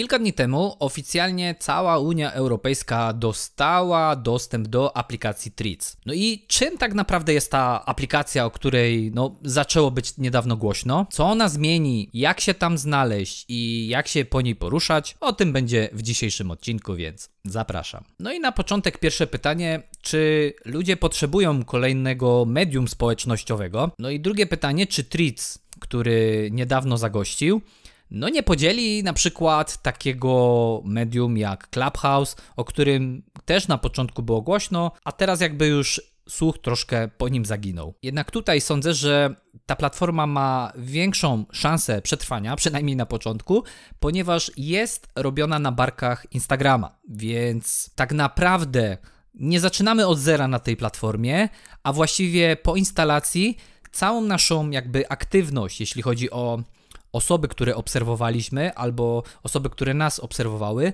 Kilka dni temu oficjalnie cała Unia Europejska dostała dostęp do aplikacji Treats. No i czym tak naprawdę jest ta aplikacja, o której no, zaczęło być niedawno głośno? Co ona zmieni? Jak się tam znaleźć i jak się po niej poruszać? O tym będzie w dzisiejszym odcinku, więc zapraszam. No i na początek pierwsze pytanie, czy ludzie potrzebują kolejnego medium społecznościowego? No i drugie pytanie, czy Treats, który niedawno zagościł, no nie podzieli na przykład takiego medium jak Clubhouse, o którym też na początku było głośno, a teraz jakby już słuch troszkę po nim zaginął. Jednak tutaj sądzę, że ta platforma ma większą szansę przetrwania, przynajmniej na początku, ponieważ jest robiona na barkach Instagrama, więc tak naprawdę nie zaczynamy od zera na tej platformie, a właściwie po instalacji całą naszą jakby aktywność, jeśli chodzi o osoby, które obserwowaliśmy, albo osoby, które nas obserwowały,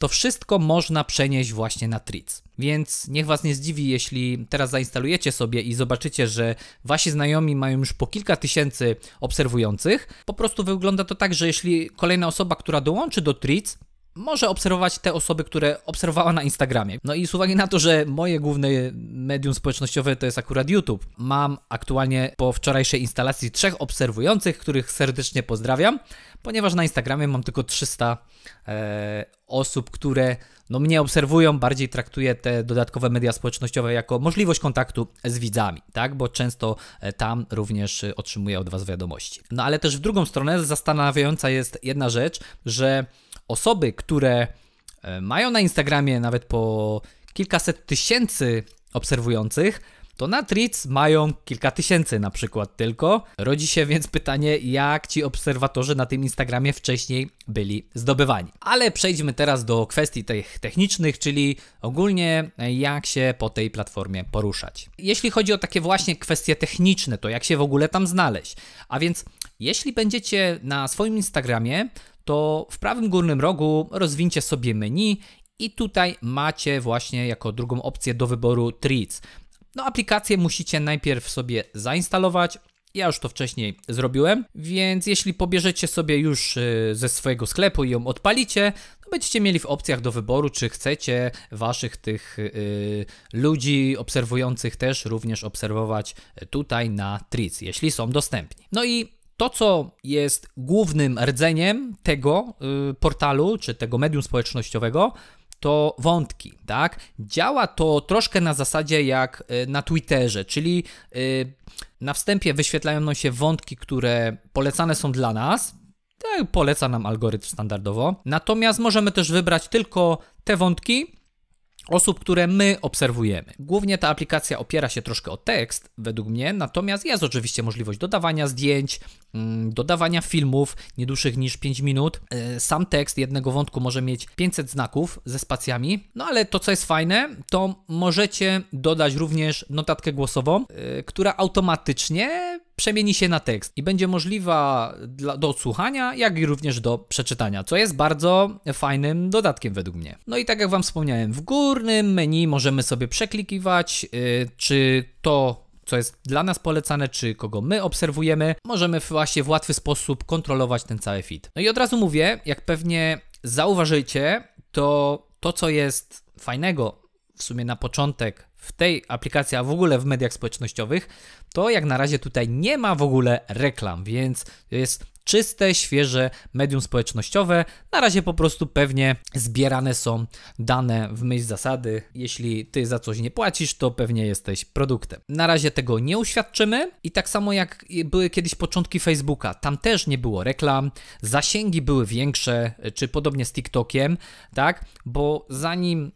to wszystko można przenieść właśnie na Tritz. Więc niech Was nie zdziwi, jeśli teraz zainstalujecie sobie i zobaczycie, że Wasi znajomi mają już po kilka tysięcy obserwujących. Po prostu wygląda to tak, że jeśli kolejna osoba, która dołączy do Tritz, może obserwować te osoby, które obserwowała na Instagramie. No i z uwagi na to, że moje główne medium społecznościowe to jest akurat YouTube. Mam aktualnie po wczorajszej instalacji trzech obserwujących, których serdecznie pozdrawiam, ponieważ na Instagramie mam tylko 300 e, osób, które no, mnie obserwują. Bardziej traktuję te dodatkowe media społecznościowe jako możliwość kontaktu z widzami, tak? bo często e, tam również e, otrzymuję od Was wiadomości. No ale też w drugą stronę zastanawiająca jest jedna rzecz, że osoby, które e, mają na Instagramie nawet po kilkaset tysięcy obserwujących, to na Tric mają kilka tysięcy na przykład tylko. Rodzi się więc pytanie, jak ci obserwatorzy na tym Instagramie wcześniej byli zdobywani. Ale przejdźmy teraz do kwestii tych technicznych, czyli ogólnie e, jak się po tej platformie poruszać. Jeśli chodzi o takie właśnie kwestie techniczne, to jak się w ogóle tam znaleźć? A więc jeśli będziecie na swoim Instagramie, to w prawym górnym rogu rozwincie sobie menu i tutaj macie właśnie jako drugą opcję do wyboru Treats. No aplikację musicie najpierw sobie zainstalować, ja już to wcześniej zrobiłem, więc jeśli pobierzecie sobie już y, ze swojego sklepu i ją odpalicie, to będziecie mieli w opcjach do wyboru, czy chcecie waszych tych y, ludzi obserwujących też również obserwować tutaj na Triz, jeśli są dostępni. No i to, co jest głównym rdzeniem tego y, portalu, czy tego medium społecznościowego, to wątki, tak? Działa to troszkę na zasadzie jak e, na Twitterze, czyli e, na wstępie wyświetlają nam się wątki, które polecane są dla nas. Tak, poleca nam algorytm standardowo. Natomiast możemy też wybrać tylko te wątki, osób, które my obserwujemy. Głównie ta aplikacja opiera się troszkę o tekst, według mnie, natomiast jest oczywiście możliwość dodawania zdjęć, Mm, dodawania filmów nie dłuższych niż 5 minut. E, sam tekst jednego wątku może mieć 500 znaków ze spacjami, no ale to co jest fajne, to możecie dodać również notatkę głosową, e, która automatycznie przemieni się na tekst i będzie możliwa dla, do odsłuchania, jak i również do przeczytania, co jest bardzo fajnym dodatkiem według mnie. No i tak jak Wam wspomniałem, w górnym menu możemy sobie przeklikiwać, yy, czy to co jest dla nas polecane, czy kogo my obserwujemy, możemy właśnie w łatwy sposób kontrolować ten cały feed. No i od razu mówię, jak pewnie zauważycie, to to, co jest fajnego w sumie na początek w tej aplikacji, a w ogóle w mediach społecznościowych, to jak na razie tutaj nie ma w ogóle reklam, więc jest czyste, świeże medium społecznościowe. Na razie po prostu pewnie zbierane są dane w myśl zasady. Jeśli ty za coś nie płacisz, to pewnie jesteś produktem. Na razie tego nie uświadczymy i tak samo jak były kiedyś początki Facebooka, tam też nie było reklam, zasięgi były większe, czy podobnie z TikTokiem, tak? Bo zanim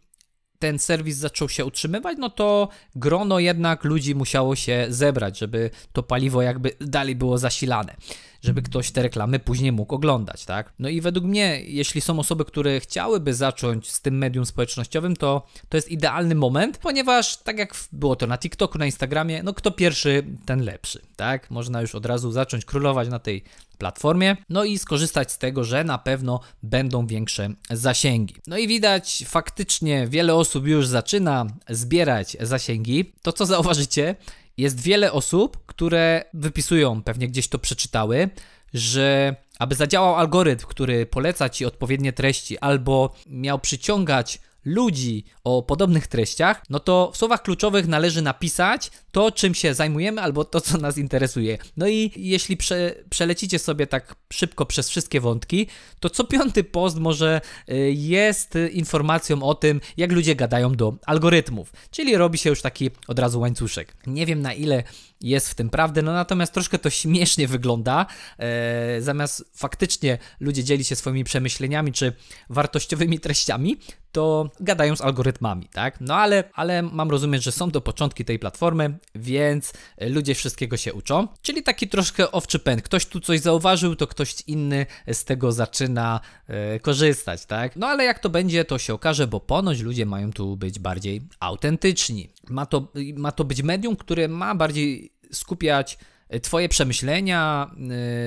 ten serwis zaczął się utrzymywać, no to grono jednak ludzi musiało się zebrać, żeby to paliwo jakby dalej było zasilane żeby ktoś te reklamy później mógł oglądać, tak? No i według mnie, jeśli są osoby, które chciałyby zacząć z tym medium społecznościowym, to to jest idealny moment, ponieważ tak jak było to na TikToku, na Instagramie, no kto pierwszy, ten lepszy, tak? Można już od razu zacząć królować na tej platformie, no i skorzystać z tego, że na pewno będą większe zasięgi. No i widać, faktycznie wiele osób już zaczyna zbierać zasięgi. To co zauważycie, jest wiele osób, które wypisują, pewnie gdzieś to przeczytały, że aby zadziałał algorytm, który poleca ci odpowiednie treści albo miał przyciągać ludzi o podobnych treściach, no to w słowach kluczowych należy napisać to, czym się zajmujemy albo to, co nas interesuje. No i jeśli prze, przelecicie sobie tak szybko przez wszystkie wątki, to co piąty post może y, jest informacją o tym, jak ludzie gadają do algorytmów, czyli robi się już taki od razu łańcuszek. Nie wiem na ile jest w tym prawdy, no natomiast troszkę to śmiesznie wygląda. E, zamiast faktycznie ludzie dzieli się swoimi przemyśleniami czy wartościowymi treściami, to gadają z algorytmami, tak? No ale, ale mam rozumieć, że są to początki tej platformy, więc ludzie wszystkiego się uczą. Czyli taki troszkę owczy pęd. Ktoś tu coś zauważył, to ktoś inny z tego zaczyna e, korzystać, tak? No ale jak to będzie, to się okaże, bo ponoć ludzie mają tu być bardziej autentyczni. Ma to, ma to być medium, które ma bardziej skupiać E, twoje przemyślenia,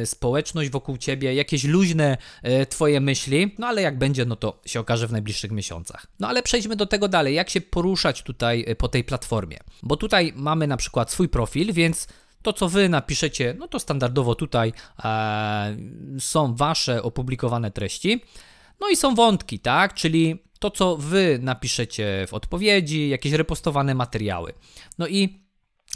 e, społeczność wokół ciebie, jakieś luźne e, Twoje myśli, no ale jak będzie, no to się okaże w najbliższych miesiącach. No ale przejdźmy do tego dalej, jak się poruszać tutaj po tej platformie. Bo tutaj mamy na przykład swój profil, więc to, co wy napiszecie, no to standardowo tutaj są wasze opublikowane treści. No i są wątki, tak? Czyli to, co wy napiszecie w odpowiedzi, jakieś repostowane materiały. No i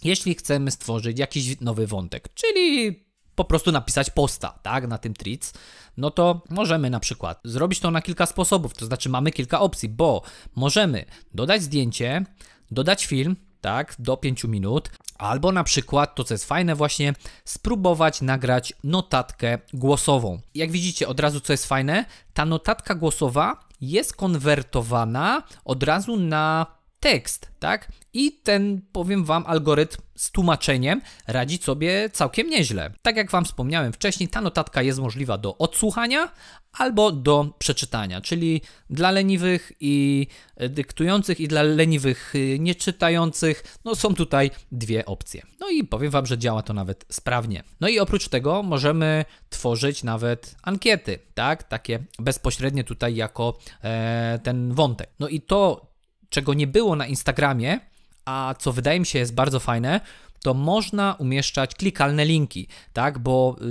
jeśli chcemy stworzyć jakiś nowy wątek, czyli po prostu napisać posta, tak, na tym tric, no to możemy na przykład zrobić to na kilka sposobów, to znaczy mamy kilka opcji, bo możemy dodać zdjęcie, dodać film, tak, do 5 minut, albo na przykład, to co jest fajne właśnie, spróbować nagrać notatkę głosową. Jak widzicie od razu, co jest fajne, ta notatka głosowa jest konwertowana od razu na tekst, tak? I ten, powiem Wam, algorytm z tłumaczeniem radzi sobie całkiem nieźle. Tak jak Wam wspomniałem wcześniej, ta notatka jest możliwa do odsłuchania albo do przeczytania, czyli dla leniwych i e, dyktujących i dla leniwych e, nieczytających, no są tutaj dwie opcje. No i powiem Wam, że działa to nawet sprawnie. No i oprócz tego możemy tworzyć nawet ankiety, tak? Takie bezpośrednie tutaj jako e, ten wątek. No i to czego nie było na Instagramie, a co wydaje mi się jest bardzo fajne, to można umieszczać klikalne linki, tak? Bo y,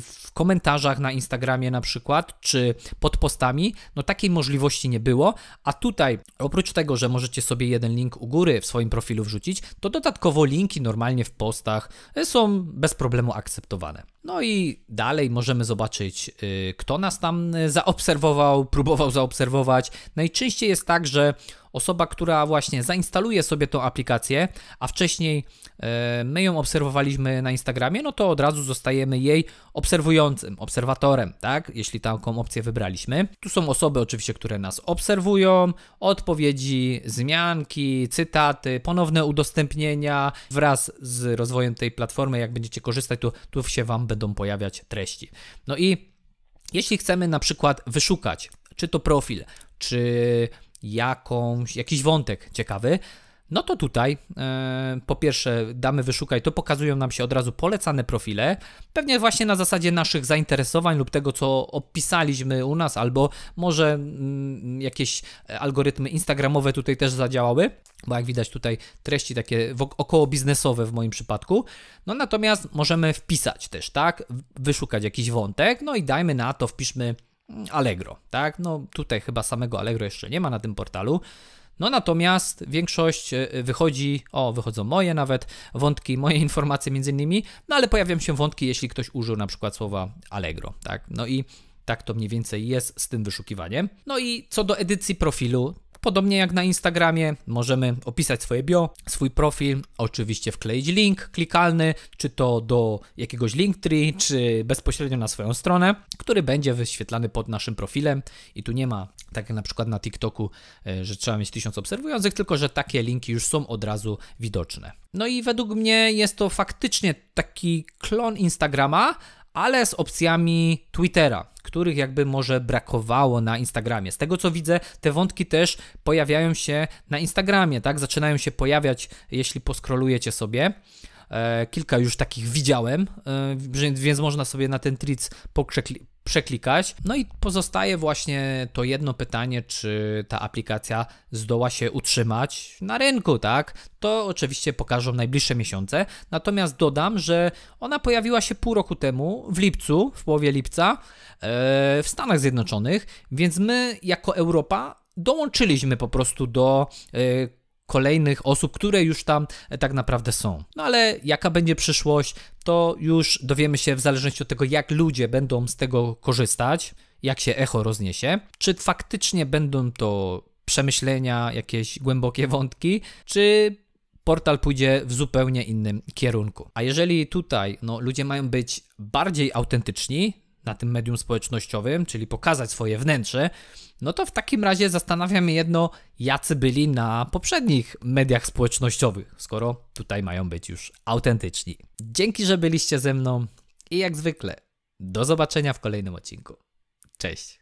w komentarzach na Instagramie na przykład, czy pod postami, no takiej możliwości nie było, a tutaj oprócz tego, że możecie sobie jeden link u góry w swoim profilu wrzucić, to dodatkowo linki normalnie w postach y, są bez problemu akceptowane. No i dalej możemy zobaczyć, y, kto nas tam zaobserwował, próbował zaobserwować. Najczęściej jest tak, że osoba, która właśnie zainstaluje sobie tą aplikację, a wcześniej e, my ją obserwowaliśmy na Instagramie, no to od razu zostajemy jej obserwującym, obserwatorem, tak? Jeśli taką opcję wybraliśmy. Tu są osoby oczywiście, które nas obserwują, odpowiedzi, zmianki, cytaty, ponowne udostępnienia wraz z rozwojem tej platformy, jak będziecie korzystać, to tu się Wam będą pojawiać treści. No i jeśli chcemy na przykład wyszukać, czy to profil, czy jakąś, jakiś wątek ciekawy, no to tutaj e, po pierwsze damy wyszukaj, to pokazują nam się od razu polecane profile, pewnie właśnie na zasadzie naszych zainteresowań lub tego, co opisaliśmy u nas, albo może mm, jakieś e, algorytmy instagramowe tutaj też zadziałały, bo jak widać tutaj treści takie około biznesowe w moim przypadku. No natomiast możemy wpisać też, tak, wyszukać jakiś wątek, no i dajmy na to, wpiszmy Allegro, tak? No tutaj chyba samego Allegro jeszcze nie ma na tym portalu. No natomiast większość e, wychodzi, o wychodzą moje nawet wątki, moje informacje między innymi, no ale pojawiają się wątki, jeśli ktoś użył na przykład słowa Allegro, tak? No i tak to mniej więcej jest z tym wyszukiwaniem. No i co do edycji profilu, Podobnie jak na Instagramie możemy opisać swoje bio, swój profil, oczywiście wkleić link klikalny, czy to do jakiegoś linktree, czy bezpośrednio na swoją stronę, który będzie wyświetlany pod naszym profilem i tu nie ma, tak jak na przykład na TikToku, e, że trzeba mieć tysiąc obserwujących, tylko że takie linki już są od razu widoczne. No i według mnie jest to faktycznie taki klon Instagrama, ale z opcjami Twittera których jakby może brakowało na Instagramie. Z tego co widzę, te wątki też pojawiają się na Instagramie, tak? Zaczynają się pojawiać, jeśli poskrolujecie sobie. E, kilka już takich widziałem, e, więc można sobie na ten tric przeklikać. No i pozostaje właśnie to jedno pytanie, czy ta aplikacja zdoła się utrzymać na rynku, tak? To oczywiście pokażą najbliższe miesiące. Natomiast dodam, że ona pojawiła się pół roku temu, w lipcu, w połowie lipca, e, w Stanach Zjednoczonych, więc my jako Europa dołączyliśmy po prostu do e, kolejnych osób, które już tam e, tak naprawdę są. No ale jaka będzie przyszłość, to już dowiemy się w zależności od tego, jak ludzie będą z tego korzystać, jak się echo rozniesie, czy faktycznie będą to przemyślenia, jakieś głębokie wątki, czy portal pójdzie w zupełnie innym kierunku. A jeżeli tutaj no, ludzie mają być bardziej autentyczni, na tym medium społecznościowym, czyli pokazać swoje wnętrze, no to w takim razie zastanawiam mnie jedno, jacy byli na poprzednich mediach społecznościowych, skoro tutaj mają być już autentyczni. Dzięki, że byliście ze mną i jak zwykle, do zobaczenia w kolejnym odcinku. Cześć!